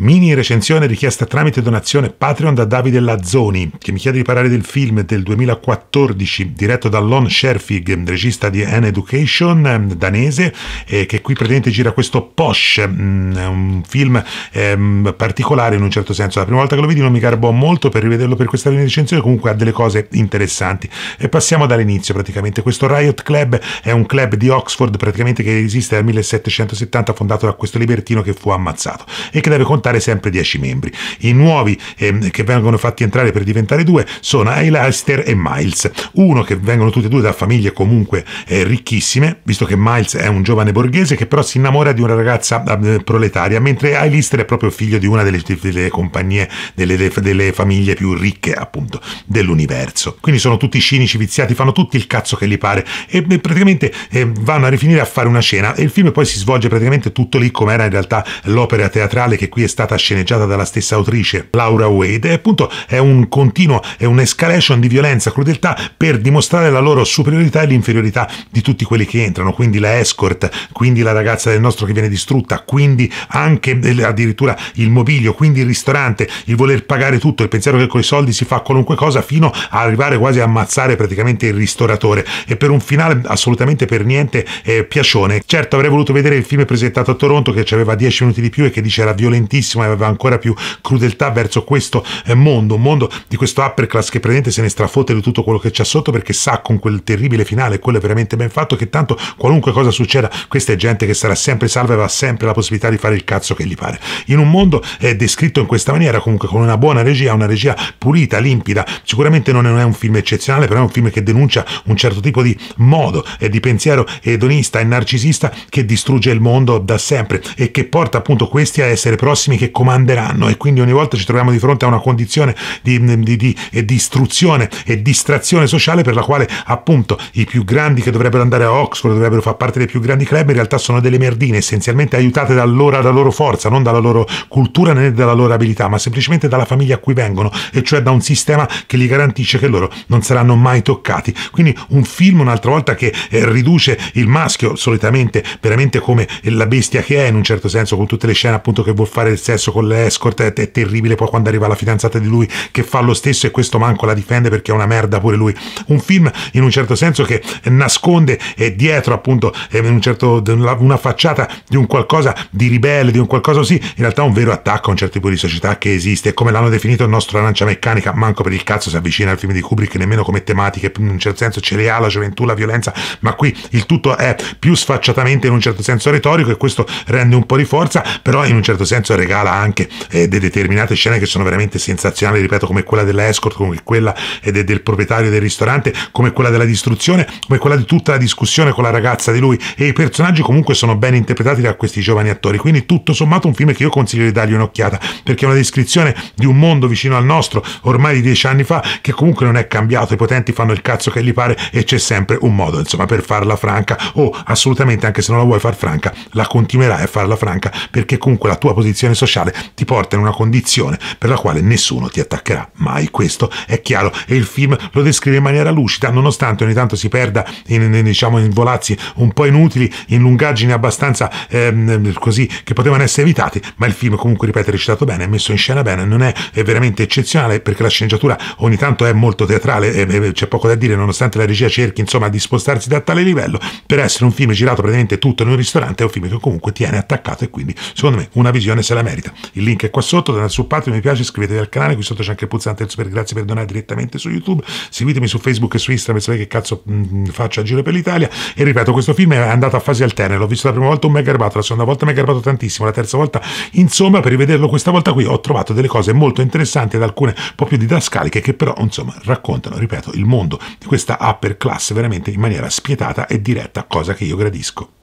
Mini recensione richiesta tramite donazione Patreon da Davide Lazzoni, che mi chiede di parlare del film del 2014 diretto da Lon Scherfig, regista di An Education ehm, danese, eh, che qui praticamente gira questo Posh, mh, mm, un film ehm, particolare in un certo senso. La prima volta che lo vedi non mi garbò molto per rivederlo per questa mini recensione, comunque ha delle cose interessanti. E passiamo dall'inizio praticamente. Questo Riot Club è un club di Oxford praticamente che esiste dal 1770, fondato da questo libertino che fu ammazzato e che deve contare portare sempre 10 membri. I nuovi ehm, che vengono fatti entrare per diventare due sono Ailaster e Miles, uno che vengono tutti e due da famiglie comunque eh, ricchissime, visto che Miles è un giovane borghese che però si innamora di una ragazza eh, proletaria, mentre Ailister è proprio figlio di una delle, delle compagnie, delle, delle, famiglie più ricche appunto dell'universo. Quindi sono tutti cinici, viziati, fanno tutti il cazzo che gli pare e beh, praticamente eh, vanno a rifinire a fare una cena e il film poi si svolge praticamente tutto lì come era in realtà l'opera teatrale che qui è stata stata sceneggiata dalla stessa autrice Laura Wade, e appunto è un continuo, è un'escalation di violenza, crudeltà per dimostrare la loro superiorità e l'inferiorità di tutti quelli che entrano, quindi la escort, quindi la ragazza del nostro che viene distrutta, quindi anche eh, addirittura il mobilio, quindi il ristorante, il voler pagare tutto, il pensiero che con i soldi si fa qualunque cosa fino a arrivare quasi a ammazzare praticamente il ristoratore e per un finale assolutamente per niente eh, piacione. Certo avrei voluto vedere il film presentato a Toronto che aveva 10 minuti di più e che dice era violentissimo fortissima e aveva ancora più crudeltà verso questo eh, mondo, un mondo di questo upper class che praticamente se ne strafotte di tutto quello che c'è sotto perché sa con quel terribile finale, quello è veramente ben fatto, che tanto qualunque cosa succeda, questa è gente che sarà sempre salva e avrà sempre la possibilità di fare il cazzo che gli pare. In un mondo eh, descritto in questa maniera, comunque con una buona regia, una regia pulita, limpida, sicuramente non è un film eccezionale, però è un film che denuncia un certo tipo di modo eh, di pensiero edonista e narcisista che distrugge il mondo da sempre e che porta appunto questi a essere prossimi che comanderanno e quindi ogni volta ci troviamo di fronte a una condizione di, di, di, eh, di istruzione e distrazione sociale per la quale appunto i più grandi che dovrebbero andare a Oxford, dovrebbero far parte dei più grandi club, in realtà sono delle merdine, essenzialmente aiutate dall'ora, dalla loro forza, non dalla loro cultura né dalla loro abilità, ma semplicemente dalla famiglia a cui vengono, e cioè da un sistema che gli garantisce che loro non saranno mai toccati. Quindi un film un'altra volta che eh, riduce il maschio solitamente veramente come la bestia che è in un certo senso con tutte le scene appunto che vuol fare il sesso con l'escort è, terribile poi quando arriva la fidanzata di lui che fa lo stesso e questo manco la difende perché è una merda pure lui un film in un certo senso che nasconde e dietro appunto eh, un certo, una facciata di un qualcosa di ribelle di un qualcosa così in realtà un vero attacco a un certo tipo di società che esiste come l'hanno definito il nostro arancia meccanica manco per il cazzo si avvicina al film di Kubrick nemmeno come tematiche in un certo senso ce le ha la gioventù la violenza ma qui il tutto è più sfacciatamente in un certo senso retorico e questo rende un po' di forza però in un certo senso è regala anche eh, de determinate scene che sono veramente sensazionali, ripeto, come quella dell'escort, come quella eh, de del proprietario del ristorante, come quella della distruzione, come quella di tutta la discussione con la ragazza di lui. E i personaggi comunque sono ben interpretati da questi giovani attori. Quindi tutto sommato un film che io consiglio di dargli un'occhiata, perché è una descrizione di un mondo vicino al nostro, ormai di dieci anni fa, che comunque non è cambiato, i potenti fanno il cazzo che gli pare e c'è sempre un modo, insomma, per farla franca o assolutamente, anche se non la vuoi far franca, la continuerai a farla franca, perché comunque la tua posizione sociale ti porta in una condizione per la quale nessuno ti attaccherà mai. Questo è chiaro e il film lo descrive in maniera lucida, nonostante ogni tanto si perda in, in diciamo, in volazzi un po' inutili, in lungaggini abbastanza ehm, così che potevano essere evitati, ma il film comunque, ripeto, è recitato bene, è messo in scena bene, non è, è veramente eccezionale perché la sceneggiatura ogni tanto è molto teatrale, e, e, c'è poco da dire, nonostante la regia cerchi insomma di spostarsi da tale livello, per essere un film girato praticamente tutto in un ristorante è un film che comunque tiene attaccato e quindi secondo me una visione se la mette merita. Il link è qua sotto, andate su Patreon, mi piace, iscrivetevi al canale, qui sotto c'è anche il pulsante del super grazie per donare direttamente su YouTube, seguitemi su Facebook e su Instagram per sapere che cazzo mh, mm, mm, faccio a giro per l'Italia e ripeto, questo film è andato a fasi alterne, l'ho visto la prima volta un mega garbato, la seconda volta mega ha tantissimo, la terza volta insomma per rivederlo questa volta qui ho trovato delle cose molto interessanti ed alcune un po' più didascaliche che però insomma raccontano, ripeto, il mondo di questa upper class veramente in maniera spietata e diretta, cosa che io gradisco.